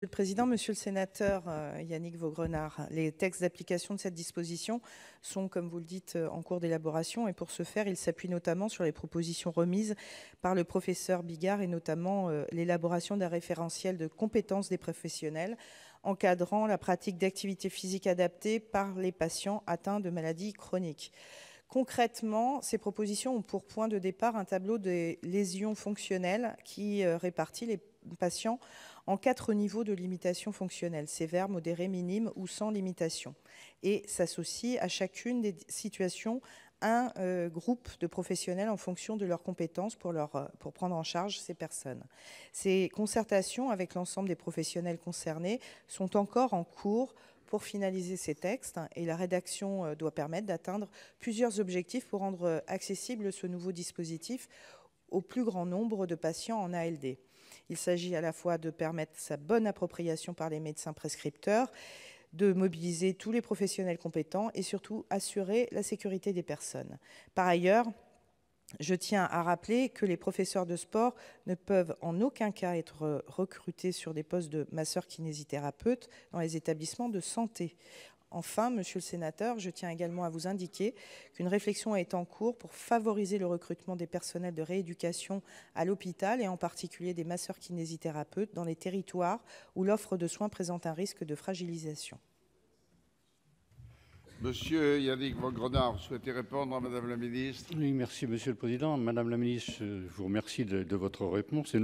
Monsieur le Président, Monsieur le Sénateur euh, Yannick Vaugrenard, les textes d'application de cette disposition sont, comme vous le dites, euh, en cours d'élaboration et pour ce faire, ils s'appuient notamment sur les propositions remises par le professeur Bigard et notamment euh, l'élaboration d'un référentiel de compétences des professionnels encadrant la pratique d'activités physiques adaptées par les patients atteints de maladies chroniques. Concrètement, ces propositions ont pour point de départ un tableau des lésions fonctionnelles qui euh, répartit les patients en quatre niveaux de limitation fonctionnelle, sévère, modérée, minime ou sans limitation, et s'associe à chacune des situations un euh, groupe de professionnels en fonction de leurs compétences pour, euh, pour prendre en charge ces personnes. Ces concertations avec l'ensemble des professionnels concernés sont encore en cours pour finaliser ces textes hein, et la rédaction euh, doit permettre d'atteindre plusieurs objectifs pour rendre euh, accessible ce nouveau dispositif au plus grand nombre de patients en ALD. Il s'agit à la fois de permettre sa bonne appropriation par les médecins prescripteurs, de mobiliser tous les professionnels compétents et surtout assurer la sécurité des personnes. Par ailleurs, je tiens à rappeler que les professeurs de sport ne peuvent en aucun cas être recrutés sur des postes de masseurs-kinésithérapeutes dans les établissements de santé. Enfin, Monsieur le Sénateur, je tiens également à vous indiquer qu'une réflexion est en cours pour favoriser le recrutement des personnels de rééducation à l'hôpital et en particulier des masseurs-kinésithérapeutes dans les territoires où l'offre de soins présente un risque de fragilisation. Monsieur Yannick Vaugrenard, souhaitez répondre à Madame la Ministre. Oui, merci Monsieur le Président, Madame la Ministre, je vous remercie de de votre réponse